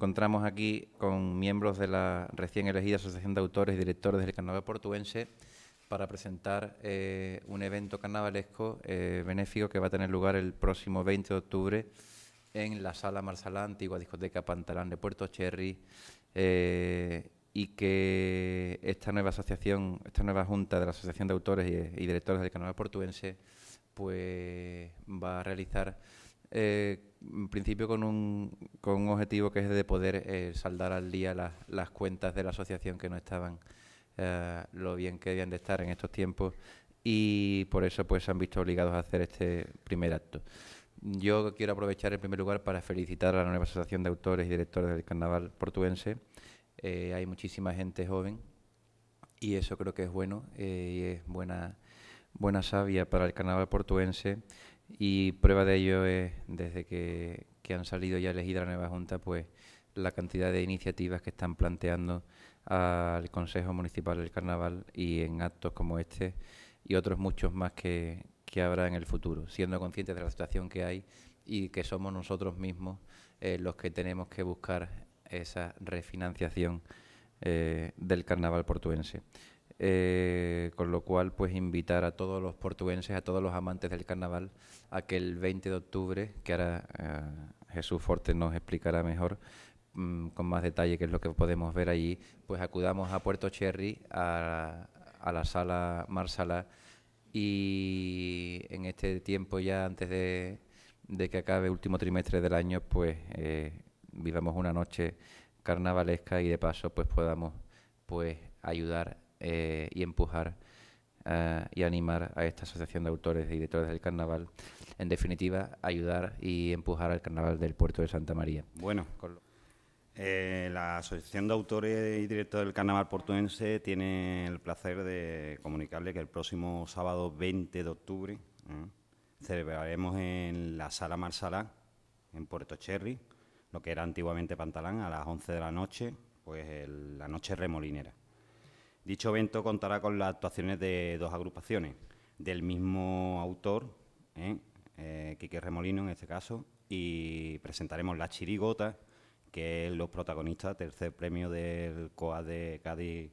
encontramos aquí con miembros de la recién elegida Asociación de Autores y Directores del Carnaval Portuense para presentar eh, un evento carnavalesco eh, benéfico que va a tener lugar el próximo 20 de octubre en la Sala Marsalá, antigua discoteca Pantalán de Puerto Cherry, eh, y que esta nueva asociación, esta nueva junta de la Asociación de Autores y, y Directores del Carnaval Portuense, pues va a realizar eh, en principio con un, con un objetivo que es de poder eh, saldar al día las, cuentas de la asociación que no estaban eh, lo bien que debían de estar en estos tiempos y por eso pues se han visto obligados a hacer este primer acto. Yo quiero aprovechar en primer lugar para felicitar a la nueva Asociación de Autores y Directores del Carnaval Portuense. hay muchísima gente joven y eso creo que es bueno y es buena, buena savia para el Carnaval Portuense y prueba de ello es, desde que, han salido ya elegida la nueva Junta, pues la cantidad de iniciativas que están planteando al Consejo Municipal del Carnaval y en actos como este y otros muchos más que, habrá en el futuro, siendo conscientes de la situación que hay y que somos nosotros mismos eh, los que tenemos que buscar esa refinanciación eh, del carnaval portuense. Eh, con lo cual, pues invitar a todos los portugueses, a todos los amantes del carnaval, a que el 20 de octubre, que ahora eh, Jesús Forte nos explicará mejor mm, con más detalle qué es lo que podemos ver allí, pues acudamos a Puerto Cherry, a, la sala Marsala, y en este tiempo ya antes de, que acabe último trimestre del año, pues eh, vivamos una noche carnavalesca y de paso pues podamos pues ayudar eh, y empujar eh, y animar a esta asociación de autores y directores del carnaval. En definitiva, ayudar y empujar al carnaval del puerto de Santa María. Bueno, eh, la Asociación de Autores y Directores del Carnaval Portuense tiene el placer de comunicarle que el próximo sábado 20 de octubre celebraremos en la Sala Marsalá, en Puerto Cherry, lo que era antiguamente Pantalán, a las 11 de la noche, pues la noche remolinera. Dicho evento contará con las actuaciones de dos agrupaciones, del mismo autor, ¿eh? Eh, Quique Remolino en este caso, y presentaremos La Chirigota, que es los protagonistas, tercer premio del COA de Cádiz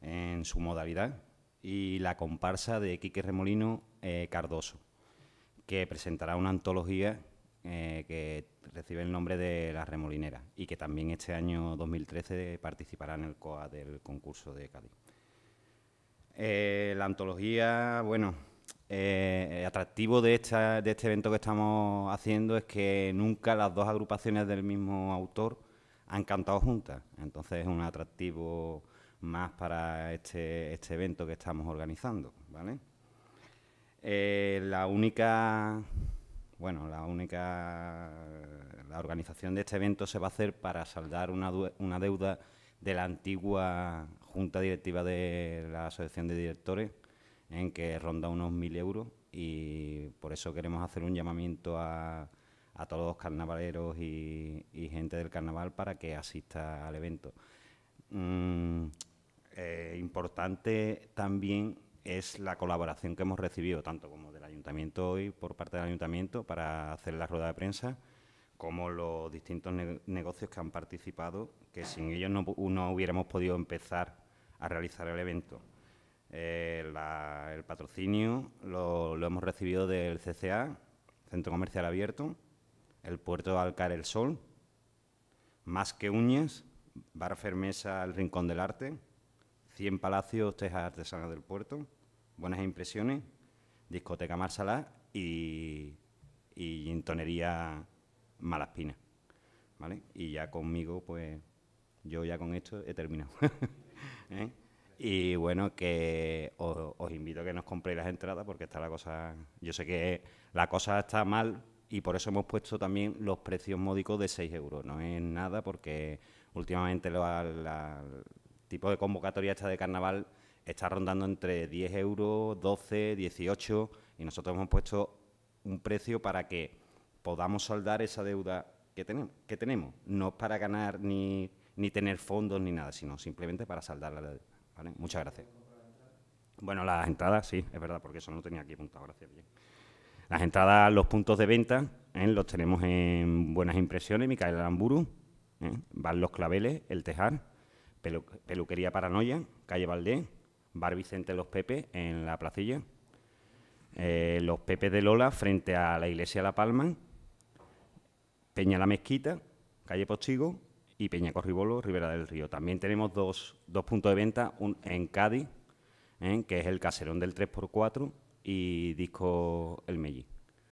en su modalidad, y la comparsa de Quique Remolino eh, Cardoso, que presentará una antología eh, que recibe el nombre de La Remolinera y que también este año 2013 participará en el COA del concurso de Cádiz. Eh, la antología, bueno, eh, atractivo de, este evento que estamos haciendo es que nunca las dos agrupaciones del mismo autor han cantado juntas. Entonces es un atractivo más para este, este evento que estamos organizando, ¿vale? la única bueno, la única. La organización de este evento se va a hacer para saldar una, una deuda de la antigua junta directiva de la asociación de directores, en que ronda unos mil euros, y por eso queremos hacer un llamamiento a, a todos los carnavaleros y, gente del carnaval para que asista al evento. Mm, eh, importante también es la colaboración que hemos recibido, tanto como ayuntamiento hoy, por parte del ayuntamiento, para hacer la rueda de prensa, como los distintos negocios que han participado, que sin ellos no, no hubiéramos podido empezar a realizar el evento. Eh, el patrocinio lo, lo, hemos recibido del CCA, Centro Comercial Abierto, el Puerto de Alcar El Sol, Más que Uñas, Bar Fermesa El Rincón del Arte, 100 Palacios Tejas Artesanas del Puerto, Buenas Impresiones, Discoteca Marsala y, Intonería Malaspina. ¿Vale? Y ya conmigo, pues yo ya con esto he terminado. ¿eh? Y bueno, que os, invito a que nos compréis las entradas porque está la cosa. Yo sé que la cosa está mal y por eso hemos puesto también los precios módicos de 6 euros. No es nada porque últimamente el tipo de convocatoria esta de carnaval está rondando entre 10 euros, 12, 18, y nosotros hemos puesto un precio para que podamos soldar esa deuda que tenemos. Que tenemos. No es para ganar ni, ni tener fondos ni nada, sino simplemente para saldar la deuda. Muchas gracias. Bueno, las entradas, sí, es verdad, porque eso no tenía aquí apuntado, gracias. Bien. Las entradas, los puntos de venta, ¿eh? los tenemos en Buenas Impresiones, Micaela Aramburu, ¿eh? Van Los Claveles, El Tejar, Peluquería Paranoia, Calle Valdés, Bar Vicente Los Pepe en la placilla. Eh, los Pepe de Lola frente a la Iglesia La Palma. Peña La Mezquita, calle Postigo y Peña Corribolo, Ribera del Río. También tenemos dos, puntos de venta un, en Cádiz, ¿eh? que es el Caserón del 3x4 y Disco El Mellí.